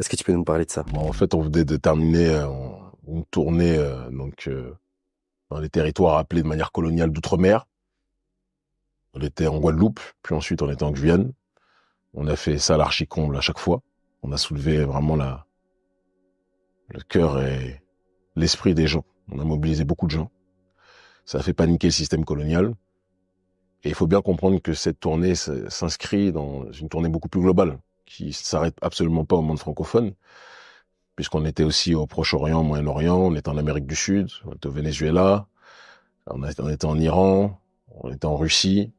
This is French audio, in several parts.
Est-ce que tu peux nous parler de ça En fait, on venait de terminer euh, une tournée euh, donc, euh, dans les territoires appelés de manière coloniale d'outre-mer. On était en Guadeloupe, puis ensuite on était en Guyane. On a fait ça à l'archicomble à chaque fois. On a soulevé vraiment la, le cœur et l'esprit des gens. On a mobilisé beaucoup de gens. Ça a fait paniquer le système colonial. Et il faut bien comprendre que cette tournée s'inscrit dans une tournée beaucoup plus globale qui s'arrête absolument pas au monde francophone, puisqu'on était aussi au Proche-Orient, Moyen-Orient, on était en Amérique du Sud, on était au Venezuela, on, on était en Iran, on était en Russie,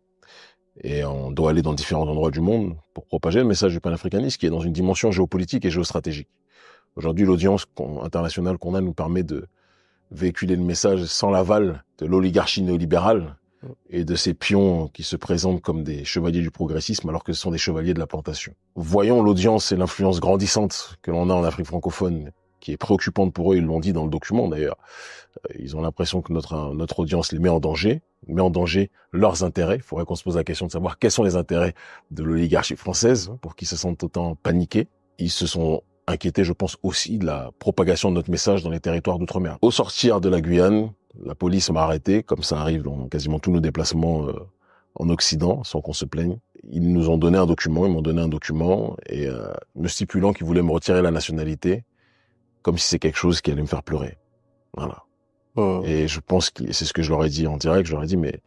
et on doit aller dans différents endroits du monde pour propager le message du panafricanisme qui est dans une dimension géopolitique et géostratégique. Aujourd'hui, l'audience internationale qu'on a nous permet de véhiculer le message sans l'aval de l'oligarchie néolibérale et de ces pions qui se présentent comme des chevaliers du progressisme alors que ce sont des chevaliers de la plantation. Voyons l'audience et l'influence grandissante que l'on a en Afrique francophone, qui est préoccupante pour eux, ils l'ont dit dans le document d'ailleurs. Euh, ils ont l'impression que notre, euh, notre audience les met en danger, met en danger leurs intérêts. Il faudrait qu'on se pose la question de savoir quels sont les intérêts de l'oligarchie française pour qu'ils se sentent autant paniqués. Ils se sont inquiétés, je pense, aussi de la propagation de notre message dans les territoires d'outre-mer. Au sortir de la Guyane, la police m'a arrêté, comme ça arrive dans quasiment tous nos déplacements euh, en Occident, sans qu'on se plaigne. Ils nous ont donné un document, ils m'ont donné un document, et euh, me stipulant qu'ils voulaient me retirer la nationalité, comme si c'est quelque chose qui allait me faire pleurer. Voilà. Oh. Et je pense que c'est ce que je leur ai dit en direct, je leur ai dit, mais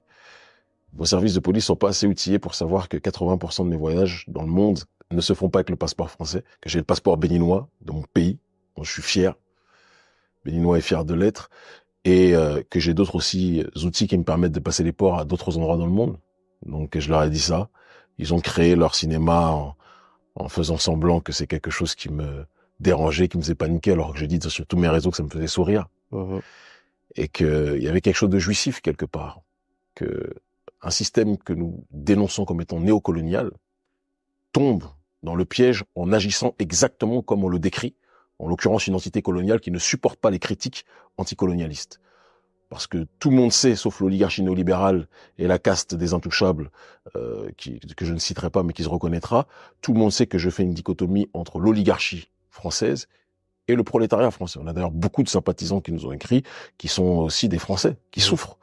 vos services de police sont pas assez outillés pour savoir que 80% de mes voyages dans le monde ne se font pas avec le passeport français, que j'ai le passeport béninois de mon pays, dont je suis fier. Béninois est fier de l'être et euh, que j'ai d'autres aussi outils qui me permettent de passer les ports à d'autres endroits dans le monde. Donc je leur ai dit ça. Ils ont créé leur cinéma en, faisant semblant que c'est quelque chose qui me dérangeait, qui me faisait paniquer, alors que j'ai dit sur tous mes réseaux que ça me faisait sourire. et Et qu'il y avait quelque chose de jouissif quelque part. Que un système que nous dénonçons comme étant néocolonial tombe dans le piège en agissant exactement comme on le décrit, en l'occurrence une entité coloniale qui ne supporte pas les critiques anticolonialistes. Parce que tout le monde sait, sauf l'oligarchie néolibérale et la caste des intouchables, euh, que je ne citerai pas mais qui se reconnaîtra, tout le monde sait que je fais une dichotomie entre l'oligarchie française et le prolétariat français. On a d'ailleurs beaucoup de sympathisants qui nous ont écrit, qui sont aussi des Français, qui mmh. souffrent.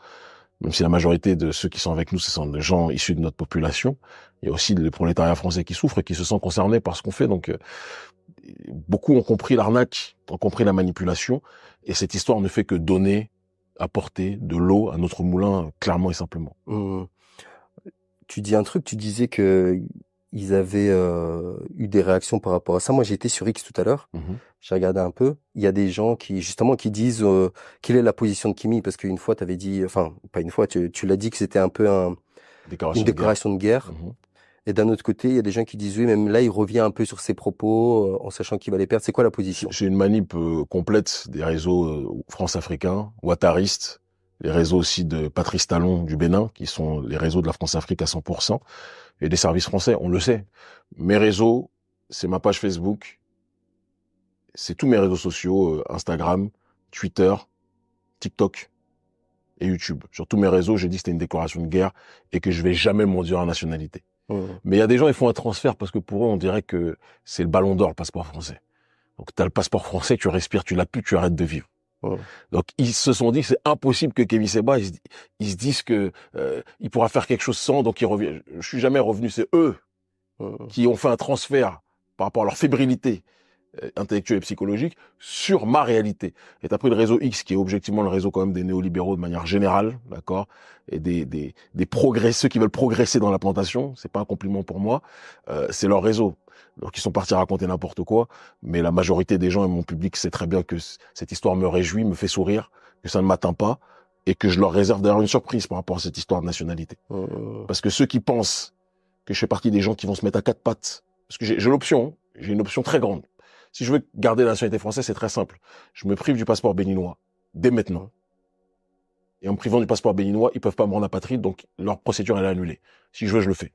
Même si la majorité de ceux qui sont avec nous, ce sont des gens issus de notre population, il y a aussi le prolétariat français qui souffrent et qui se sent concerné par ce qu'on fait. Donc, euh, beaucoup ont compris l'arnaque, ont compris la manipulation, et cette histoire ne fait que donner, apporter de l'eau à notre moulin, clairement et simplement. Hum. Tu dis un truc, tu disais que ils avaient euh, eu des réactions par rapport à ça. Moi, j'étais sur X tout à l'heure. Mmh j'ai regardé un peu. Il y a des gens qui, justement, qui disent euh, quelle est la position de Kimi, parce qu'une fois, tu avais dit, enfin, pas une fois, tu, l'as dit que c'était un peu un, une déclaration de guerre. Mmh et d'un autre côté, il y a des gens qui disent oui, même là, il revient un peu sur ses propos euh, en sachant qu'il va les perdre. C'est quoi la position J'ai une manip euh, complète des réseaux euh, France-Africains, ouattaristes, les réseaux aussi de Patrice Talon du Bénin, qui sont les réseaux de la France-Afrique à 100%, et des services français, on le sait. Mes réseaux, c'est ma page Facebook, c'est tous mes réseaux sociaux, Instagram, Twitter, TikTok et YouTube. Sur tous mes réseaux, j'ai dit que c'était une déclaration de guerre et que je vais jamais dire en nationalité. Mais il y a des gens, ils font un transfert parce que pour eux, on dirait que c'est le ballon d'or, le passeport français. Donc, tu as le passeport français, tu respires, tu l'as plus, tu arrêtes de vivre. Donc ils se sont dit c'est impossible que Kevin Seba ils, se disent que euh, il pourra faire quelque chose sans donc il revient je suis jamais revenu c'est eux qui ont fait un transfert par rapport à leur fébrilité euh, intellectuel et psychologique sur ma réalité. Et après le réseau X, qui est objectivement le réseau quand même des néolibéraux de manière générale, d'accord, et des, des, des progrès, ceux qui veulent progresser dans la plantation, c'est pas un compliment pour moi, euh, c'est leur réseau. Donc ils sont partis raconter n'importe quoi, mais la majorité des gens et mon public sait très bien que cette histoire me réjouit, me fait sourire, que ça ne m'atteint pas, et que je leur réserve d'ailleurs une surprise par rapport à cette histoire de nationalité. Euh, euh. Parce que ceux qui pensent que je fais partie des gens qui vont se mettre à quatre pattes, parce que j'ai l'option, j'ai une option très grande, si je veux garder la nationalité française, c'est très simple. Je me prive du passeport béninois dès maintenant. Et en me privant du passeport béninois, ils peuvent pas me rendre patrie, donc leur procédure elle est annulée. Si je veux, je le fais.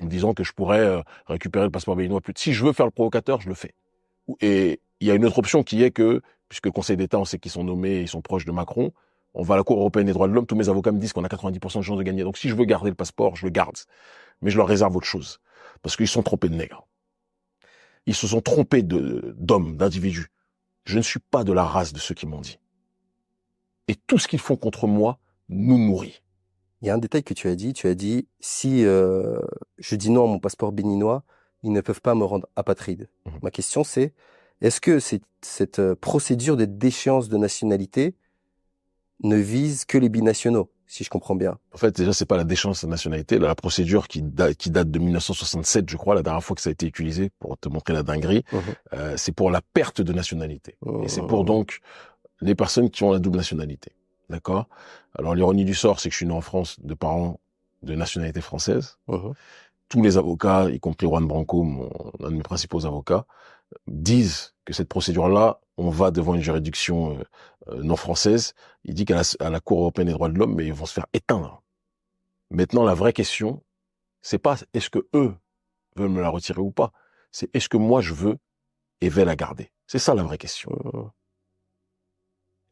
En me disant que je pourrais euh, récupérer le passeport béninois plus. Si je veux faire le provocateur, je le fais. Et il y a une autre option qui est que, puisque le Conseil d'État, on sait qu'ils sont nommés, ils sont proches de Macron, on va à la Cour européenne des droits de l'homme, tous mes avocats me disent qu'on a 90% de chances de gagner. Donc si je veux garder le passeport, je le garde. Mais je leur réserve autre chose. Parce qu'ils sont trompés de nègres. Ils se sont trompés d'hommes, d'individus. Je ne suis pas de la race de ceux qui m'ont dit. Et tout ce qu'ils font contre moi nous nourrit. Il y a un détail que tu as dit. Tu as dit si euh, je dis non à mon passeport béninois, ils ne peuvent pas me rendre apatride. Mhm. Ma question c'est est-ce que cette euh, procédure de déchéance de nationalité ne vise que les binationaux si je comprends bien. En fait, déjà, c'est pas la déchéance de nationalité, la procédure qui, qui date de 1967, je crois, la dernière fois que ça a été utilisé pour te montrer la dinguerie, mhm. euh, c'est pour la perte de nationalité. Et c'est pour oh. donc les personnes qui ont la double nationalité. D'accord Alors, l'ironie du sort, c'est que je suis né en France de parents de nationalité française. Mhm. Tous les avocats, y compris Juan Branco, mon, un de mes principaux avocats, disent que cette procédure-là on va devant une juridiction euh, euh, non française, il dit qu'à la, à la Cour européenne des droits de l'homme, mais ils vont se faire éteindre. Maintenant, la vraie question, c'est pas est-ce que eux veulent me la retirer ou pas, c'est est-ce que moi je veux et vais la garder. C'est ça la vraie question.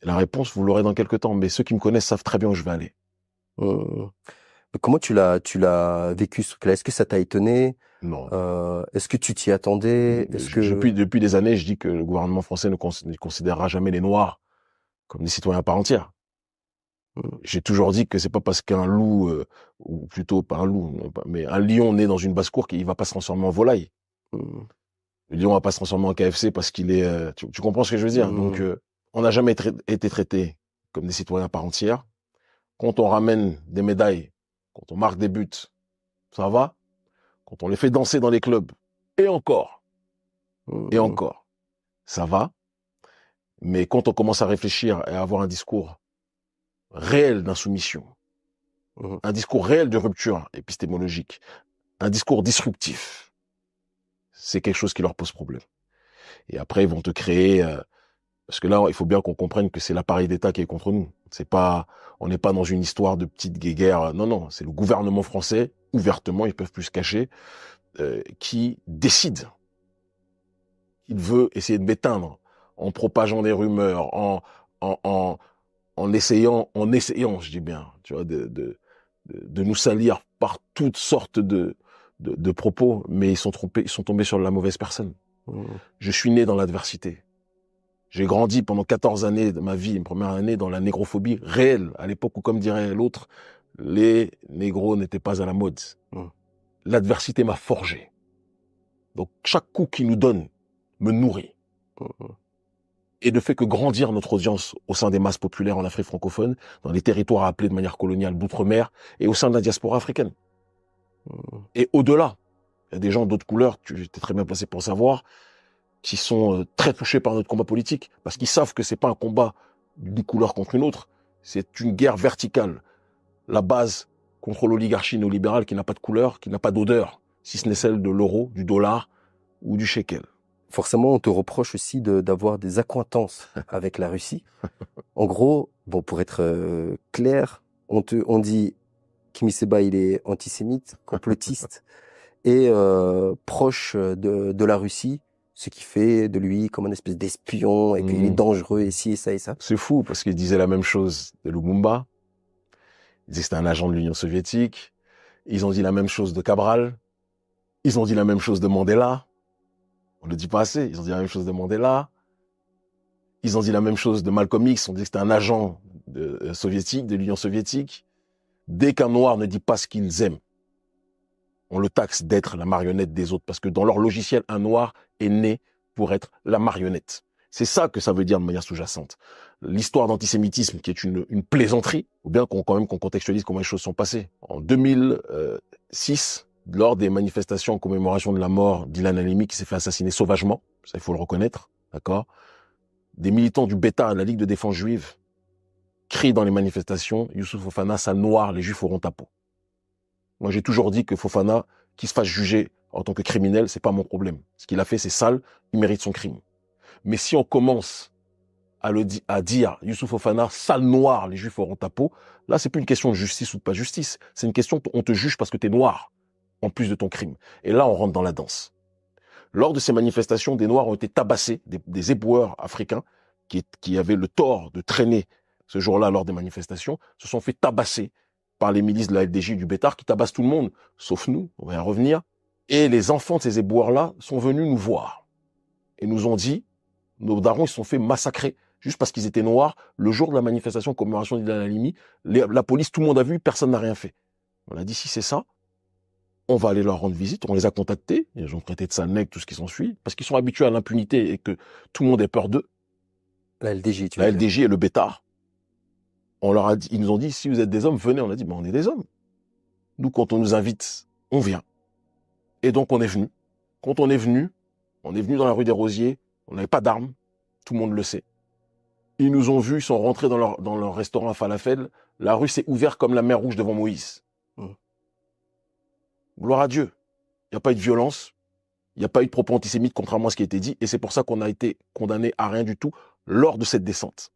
La réponse, vous l'aurez dans quelques temps, mais ceux qui me connaissent savent très bien où je vais aller. Euh, comment tu l'as, tu l'as vécu ce Est-ce que ça t'a étonné euh, est-ce que tu t'y attendais euh, depuis, des années, je dis que le gouvernement français ne, considérera jamais les Noirs comme des citoyens à part entière. Hmm. J'ai toujours dit que c'est pas parce qu'un loup, euh, ou plutôt pas un loup, mais un lion né dans une basse-cour qu'il va pas se transformer en volaille. Hmm. Le lion va pas se transformer en KFC parce qu'il est. tu, comprends ce que je veux dire hmm. Donc, on n'a jamais été traité comme des citoyens à part entière. Quand on ramène des médailles, quand on marque des buts, ça va quand on les fait danser dans les clubs, et encore, et euh. encore, ça va. Mais quand on commence à réfléchir et à avoir un discours réel d'insoumission, euh. un discours réel de rupture épistémologique, un discours disruptif, c'est quelque chose qui leur pose problème. Et après, ils vont te créer euh, parce que là, il faut bien qu'on comprenne que c'est l'appareil d'État qui est contre nous. C'est pas, on n'est pas dans une histoire de petite guéguerre. Non, non, c'est le gouvernement français, ouvertement, ils peuvent plus se cacher, euh, qui décide. Il veut essayer de m'éteindre en propageant des rumeurs, en, en, en, essayant, en essayant, je dis bien, tu vois, de, de, de nous salir par toutes sortes de, de, propos, mais ils sont trompés, ils sont tombés sur la mauvaise personne. Mmh. Je suis né dans l'adversité. J'ai grandi pendant 14 années de ma vie, une première année, dans la négrophobie réelle, à l'époque où, comme dirait l'autre, les négros n'étaient pas à la mode. Hein. L'adversité m'a forgé. Donc chaque coup qu'il nous donne me nourrit. Hein, hein. Et ne fait que grandir notre audience au sein des masses populaires en Afrique francophone, dans les territoires appelés de manière coloniale d'outre-mer et au sein de la diaspora africaine. Et au-delà, il y a des gens d'autres couleurs, j'étais très bien placé pour savoir, qui sont euh, très touchés par notre combat politique, parce qu'ils savent que c'est pas un combat d'une couleur contre une autre, c'est une guerre verticale. La base contre l'oligarchie néolibérale qui n'a pas de couleur, qui n'a pas d'odeur, si ce n'est celle de l'euro, du dollar ou du shekel. Forcément, on te reproche aussi d'avoir des accointances avec la Russie. En gros, bon, pour être euh, clair, on te, on dit Kimi Seba, il est antisémite, complotiste et euh, proche de, de la Russie ce qui fait de lui comme un espèce d'espion, et qu'il est mmh. dangereux, et ci, et ça, et ça. C'est fou, parce qu'ils disait la même chose de Lumumba. Ils disaient c'était un agent de l'Union soviétique. Ils ont dit la même chose de Cabral. Ils ont dit la même chose de Mandela. On le dit pas assez. Ils ont dit la même chose de Mandela. Ils ont dit la même chose de Malcolm X. ont dit que c'était un agent de, euh, soviétique, de l'Union soviétique. Dès qu'un noir ne dit pas ce qu'ils aiment, on le taxe d'être la marionnette des autres, parce que dans leur logiciel, un noir est né pour être la marionnette. C'est ça que ça veut dire de manière sous-jacente. L'histoire d'antisémitisme, qui est une, plaisanterie, ou bien qu'on quand même qu'on contextualise comment les choses sont passées. En 2006, lors des manifestations en commémoration de la mort d'Ilan Halimi, qui s'est fait assassiner sauvagement, ça il faut le reconnaître, d'accord. Des militants du Beta, la Ligue de défense juive, crient dans les manifestations Youssouf Ofana, ça noir, les juifs auront ta peau. Moi, j'ai toujours dit que Fofana, qu'il se fasse juger en tant que criminel, c'est pas mon problème. Ce qu'il a fait, c'est sale, il mérite son crime. Mais si on commence à le à dire Youssouf Fofana, sale noir, les juifs auront ta peau, là, c'est plus une question de justice ou de pas justice. C'est une question, on te juge parce que tu es noir, en plus de ton crime. Et là, on rentre dans la danse. Lors de ces manifestations, des noirs ont été tabassés, des, éboueurs africains, qui avaient le tort de traîner ce jour-là lors des manifestations, se sont fait tabasser par les milices de la L.D.G. du Bétard qui tabassent tout le monde, sauf nous, on va y revenir. Et les enfants de ces éboueurs-là sont venus nous voir et nous ont dit, nos darons, ils se sont fait massacrer juste parce qu'ils étaient noirs. Le jour de la manifestation commémoration la police, tout le monde a vu, personne n'a rien fait. On a dit, si c'est ça, on va aller leur rendre visite. On les a contactés, ils ont traité de sa tout ce qui s'ensuit, parce qu'ils sont habitués à l'impunité et que tout le monde est peur d'eux. La LDJ, tu La L.D.G. et le Bétard leur a ils nous ont dit, si vous êtes des hommes, venez. On a dit, ben, on est des hommes. Nous, quand on nous invite, on vient. Et donc, on est venu. Quand on est venu, on est venu dans la rue des Rosiers. On n'avait pas d'armes. Tout le monde le sait. Ils nous ont vus, ils sont rentrés dans leur, restaurant à Falafel. La rue s'est ouverte comme la mer rouge devant Moïse. Gloire à Dieu. Il n'y a pas eu de violence. Il n'y a pas eu de propos antisémites, contrairement à ce qui a été dit. Et c'est pour ça qu'on a été condamné à rien du tout lors de cette descente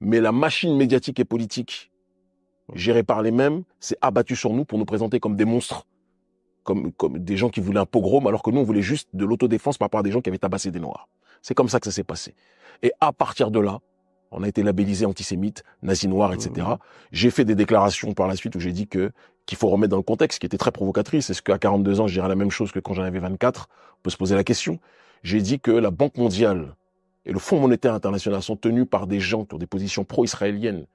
mais la machine médiatique et politique gérée par les mêmes s'est abattue sur nous pour nous présenter comme des monstres, comme, comme des gens qui voulaient un pogrom, alors que nous, on voulait juste de l'autodéfense par rapport à des gens qui avaient tabassé des Noirs. C'est comme ça que ça s'est passé. Et à partir de là, on a été labellisé antisémite, nazi noir, etc. J'ai fait des déclarations par la suite où j'ai dit que qu'il faut remettre dans le contexte, qui était très provocatrice. Est-ce qu'à 42 ans, je dirais la même chose que quand j'en avais 24 On peut se poser la question. J'ai dit que la Banque mondiale et le Fonds monétaire international sont tenus par des gens qui ont des positions pro-israéliennes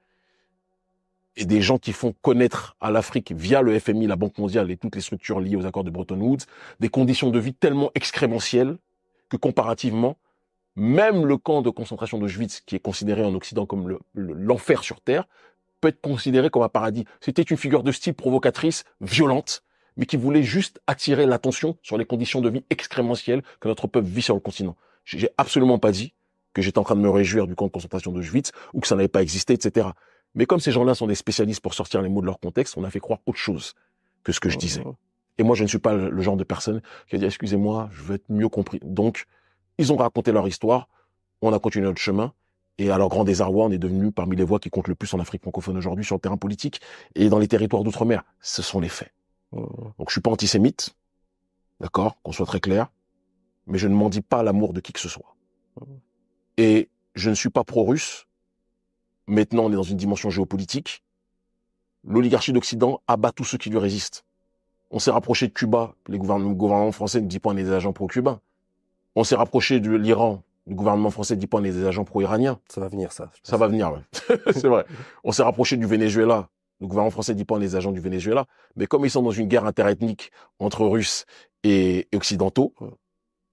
et des gens qui font connaître à l'Afrique via le FMI, la Banque mondiale et toutes les structures liées aux accords de Bretton Woods des conditions de vie tellement excrémentielles que comparativement, même le camp de concentration d'Auschwitz, qui est considéré en Occident comme l'enfer le, sur Terre, peut être considéré comme un paradis. C'était une figure de style provocatrice, violente, mais qui voulait juste attirer l'attention sur les conditions de vie excrémentielles que notre peuple vit sur le continent. J'ai absolument pas dit que j'étais en train de me réjouir du camp de concentration d'Auschwitz ou que ça n'avait pas existé, etc. Mais comme ces gens-là sont des spécialistes pour sortir les mots de leur contexte, on a fait croire autre chose que ce que je oh disais. Et moi, je ne suis pas le genre de personne qui a dit, excusez-moi, je veux être mieux compris. Donc, ils ont raconté leur histoire, on a continué notre chemin, et à leur grand désarroi, on est devenu parmi les voix qui comptent le plus en Afrique francophone aujourd'hui sur le terrain politique et dans les territoires d'outre-mer. Ce sont les faits. Oh Donc, je suis pas antisémite, d'accord, qu'on soit très clair, mais je ne m'en dis pas l'amour de qui que ce soit. Oh et je ne suis pas pro-russe. Maintenant, on est dans une dimension géopolitique. L'oligarchie d'Occident abat tous ceux qui lui résistent. On s'est rapproché de Cuba. le gouvernement français ne dit pas on est des agents pro-cubains. On s'est rapproché de l'Iran. Le gouvernement français ne dit pas on est des agents pro-iraniens. Ça va venir, ça. Ça va venir, ouais. c'est vrai. On s'est rapproché du Venezuela. Le gouvernement français ne dit pas on est des agents du Venezuela. Mais comme ils sont dans une guerre interethnique entre Russes et Occidentaux,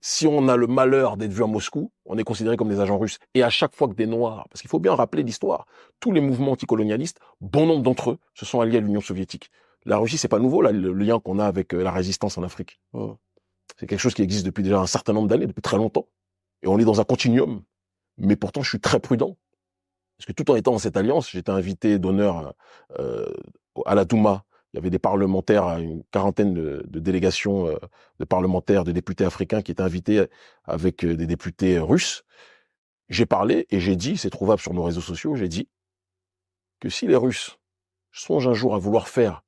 si on a le malheur d'être vu à Moscou, on est considéré comme des agents russes. Et à chaque fois que des Noirs, parce qu'il faut bien rappeler l'histoire, tous les mouvements anticolonialistes, bon nombre d'entre eux se sont alliés à l'Union soviétique. La Russie, c'est pas nouveau, le lien qu'on a avec euh, la résistance en Afrique. Oh. C'est quelque chose qui existe depuis déjà un certain nombre d'années, depuis très longtemps. Et on est dans un continuum. Mais pourtant, je suis très prudent. Parce que tout en étant dans cette alliance, j'étais invité d'honneur euh, à la Douma il y avait des parlementaires, hein, une quarantaine de, délégations euh, de parlementaires, de députés africains qui étaient invités euh, avec euh, des députés russes. J'ai parlé et j'ai dit, c'est trouvable sur nos réseaux sociaux, j'ai dit que si les Russes songent un jour à vouloir faire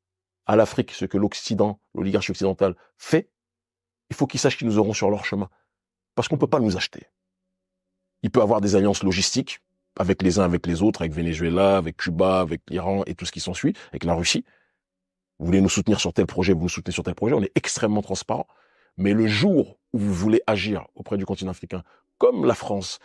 à l'Afrique ce que l'Occident, l'oligarchie occidentale fait, il faut qu'ils sachent qu'ils nous auront sur leur chemin. Parce qu'on ne peut pas nous acheter. Il peut avoir des alliances logistiques avec les uns, avec les autres, avec Venezuela, avec Cuba, avec l'Iran et tout ce qui s'ensuit, avec la Russie. Vous voulez nous soutenir sur tel projet, vous nous soutenez sur tel projet. On est extrêmement transparent. Mais le jour où vous voulez agir auprès du continent africain, comme la France,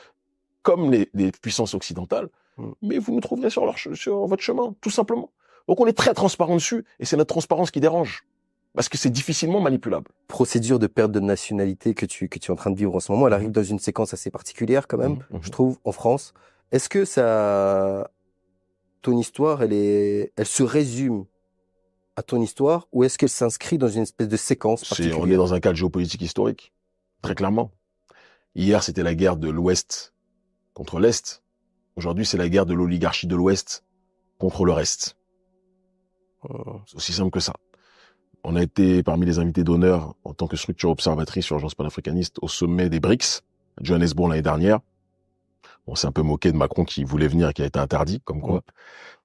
comme les, puissances occidentales, mm. mais vous nous trouverez sur, leur, sur votre chemin, tout simplement. Donc on est très transparent dessus, et c'est notre transparence qui dérange parce que c'est difficilement manipulable. Procédure de perte de nationalité que tu, que tu es en train de vivre en ce moment, elle arrive dans une séquence assez particulière quand même, mm-hmm. je trouve, en France. Est-ce que ça, ton histoire, elle est, elle se résume à ton histoire ou est-ce qu'elle s'inscrit dans une espèce de séquence particulière On est dans un cadre géopolitique historique, très clairement. Hier, c'était la guerre de l'Ouest contre l'Est. Aujourd'hui, c'est la guerre de l'oligarchie de l'Ouest contre le reste. Oh. C'est aussi simple que ça. On a été parmi les invités d'honneur en tant que structure observatrice sur l'agence panafricaniste au sommet des BRICS, à Johannesburg l'année dernière. On s'est un peu moqué de Macron qui voulait venir et qui a été interdit, comme quoi mm.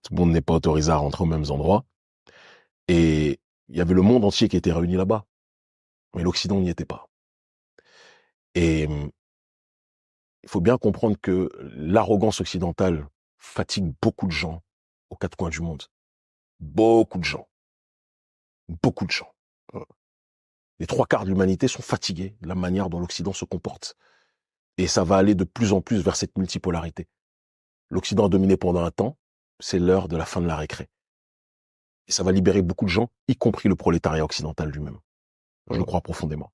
tout le monde n'est pas autorisé à rentrer aux mêmes endroits. Et il y avait le monde entier qui était réuni là-bas. Mais l'Occident n'y était pas. Et il faut bien comprendre que l'arrogance occidentale fatigue beaucoup de gens aux quatre coins du monde. Beaucoup de gens. Beaucoup de gens. Les trois quarts de l'humanité sont fatigués de la manière dont l'Occident se comporte. Et ça va aller de plus en plus vers cette multipolarité. L'Occident a dominé pendant un temps, c'est l'heure de la fin de la récré. Et ça va libérer beaucoup de gens, y compris le prolétariat occidental lui-même. Je le crois profondément.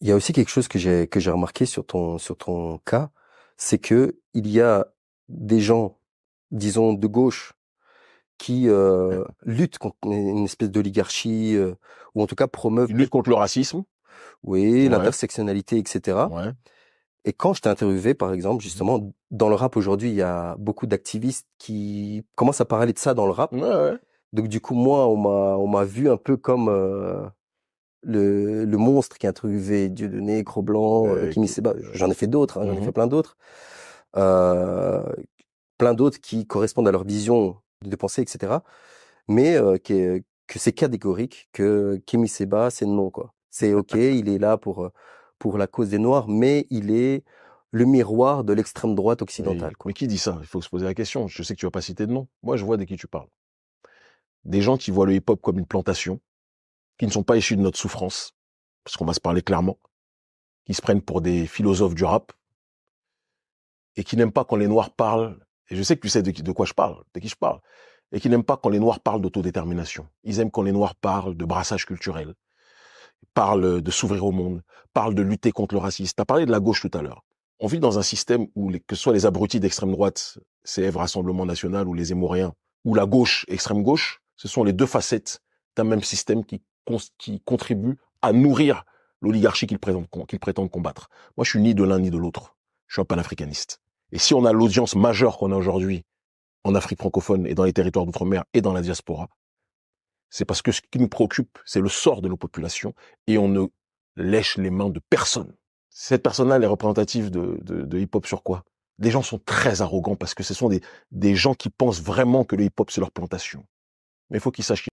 Il y a aussi quelque chose que j'ai que j'ai remarqué sur ton sur ton cas, c'est que il y a des gens, disons de gauche, qui euh, luttent contre une espèce d'oligarchie euh, ou en tout cas promeuvent. lutte contre le racisme. Oui, l'intersectionnalité, etc. Ouais. Et quand je t'ai interviewé, par exemple, justement, mmh. dans le rap aujourd'hui, il y a beaucoup d'activistes qui commencent à parler de ça dans le rap. Ouais, donc du coup, moi, on m'a vu un peu comme euh, le, monstre qui a trouvé Dieu donné, Cro Blanc, euh, Kimi Seba. J'en ai fait d'autres, hein, j'en ai mmh fait plein d'autres. Euh, plein d'autres qui correspondent à leur vision de pensée, etc. Mais que c'est catégorique, que Kimi Seba, c'est non. quoi. C'est OK, il est là pour, pour la cause des Noirs, mais il est le miroir de l'extrême droite occidentale. Mais qui dit ça Il faut se poser la question. Je sais que tu vas pas citer de nom. Moi, je vois de qui tu parles des gens qui voient le hip-hop comme une plantation, qui ne sont pas issus de notre souffrance, parce qu'on va se parler clairement, qui se prennent pour des philosophes du rap, et qui n'aiment pas quand les Noirs parlent, et je sais que tu sais de, quoi je parle, de qui je parle, et qui n'aiment pas quand les Noirs parlent d'autodétermination. Ils aiment quand les Noirs parlent de brassage culturel, parlent de s'ouvrir au monde, parlent de lutter contre le racisme. Tu as parlé de la gauche tout à l'heure. On vit dans un système où, que ce soit les abrutis d'extrême droite, CF Rassemblement National, ou les Émouriens, ou la gauche, extrême gauche, ce sont les deux facettes d'un même système qui, contribuent contribue à nourrir l'oligarchie qu'ils prétendent, combattre. Moi, je suis ni de l'un ni de l'autre. Je suis un panafricaniste. Et si on a l'audience majeure qu'on a aujourd'hui en Afrique francophone et dans les territoires d'outre-mer et dans la diaspora, c'est parce que ce qui nous préoccupe, c'est le sort de nos populations et on ne lèche les mains de personne. Cette personne-là, est représentative de, hip-hop sur quoi Des gens sont très arrogants parce que ce sont des gens qui pensent vraiment que le hip-hop, c'est leur plantation. Mais faut il faut qu'il... sachent